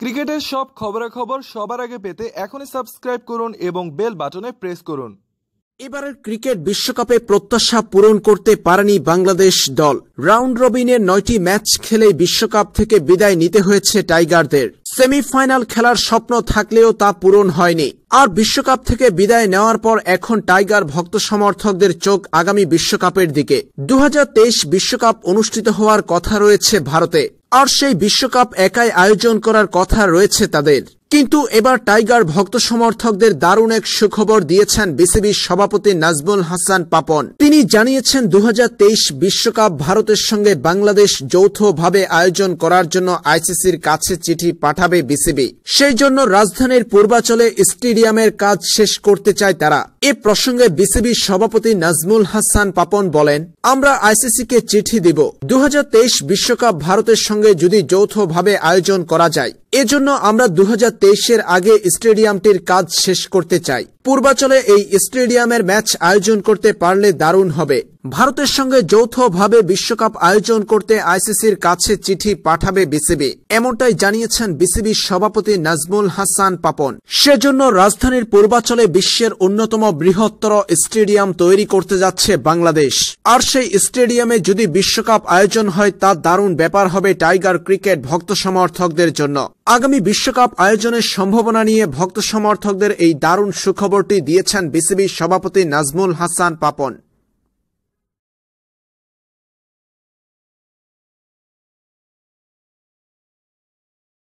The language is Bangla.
ক্রিকেটের সব খবরাখবর সবার আগে পেতে এখনই সাবস্ক্রাইব করুন এবং বেল বাটনে প্রেস করুন এবারের ক্রিকেট বিশ্বকাপে প্রত্যাশা পূরণ করতে পারেনি বাংলাদেশ দল রাউন্ড রবিনে নয়টি ম্যাচ খেলে বিশ্বকাপ থেকে বিদায় নিতে হয়েছে টাইগারদের সেমিফাইনাল খেলার স্বপ্ন থাকলেও তা পূরণ হয়নি আর বিশ্বকাপ থেকে বিদায় নেওয়ার পর এখন টাইগার ভক্ত সমর্থকদের চোখ আগামী বিশ্বকাপের দিকে দু বিশ্বকাপ অনুষ্ঠিত হওয়ার কথা রয়েছে ভারতে আর সেই বিশ্বকাপ একাই আয়োজন করার কথা রয়েছে তাদের কিন্তু এবার টাইগার ভক্ত সমর্থকদের দারুণ এক সুখবর দিয়েছেন বিসিবির সভাপতি নাজমুল হাসান পাপন তিনি জানিয়েছেন দু বিশ্বকাপ ভারতের সঙ্গে বাংলাদেশ যৌথভাবে আয়োজন করার জন্য আইসিসির কাছে চিঠি পাঠাবে বিসিবি সেই জন্য রাজধানীর পূর্বাচলে স্টেডিয়ামের কাজ শেষ করতে চায় তারা এ প্রসঙ্গে বিসিবির সভাপতি নাজমুল হাসান পাপন বলেন আমরা কে চিঠি দিব দু বিশ্বকাপ ভারতের সঙ্গে যদি যৌথভাবে আয়োজন করা যায় এজন্য আমরা দু এর আগে স্টেডিয়ামটির কাজ শেষ করতে চাই পূর্বাচলে এই স্টেডিয়ামের ম্যাচ আয়োজন করতে পারলে দারুণ হবে ভারতের সঙ্গে যৌথভাবে বিশ্বকাপ আয়োজন করতে আইসিসির কাছে চিঠি পাঠাবে বিসিবি এমনটাই জানিয়েছেন বিসিবির সভাপতি নাজমুল হাসান পাপন সেজন্য রাজধানীর পূর্বাচলে বিশ্বের অন্যতম বৃহত্তর স্টেডিয়াম তৈরি করতে যাচ্ছে বাংলাদেশ আর সেই স্টেডিয়ামে যদি বিশ্বকাপ আয়োজন হয় তা দারুণ ব্যাপার হবে টাইগার ক্রিকেট ভক্ত সমর্থকদের জন্য আগামী বিশ্বকাপ আয়োজনের সম্ভাবনা নিয়ে ভক্ত সমর্থকদের এই দারুণ সুখবর খবরটি দিয়েছেন বিসিবির সভাপতি নাজমুল হাসান পাপন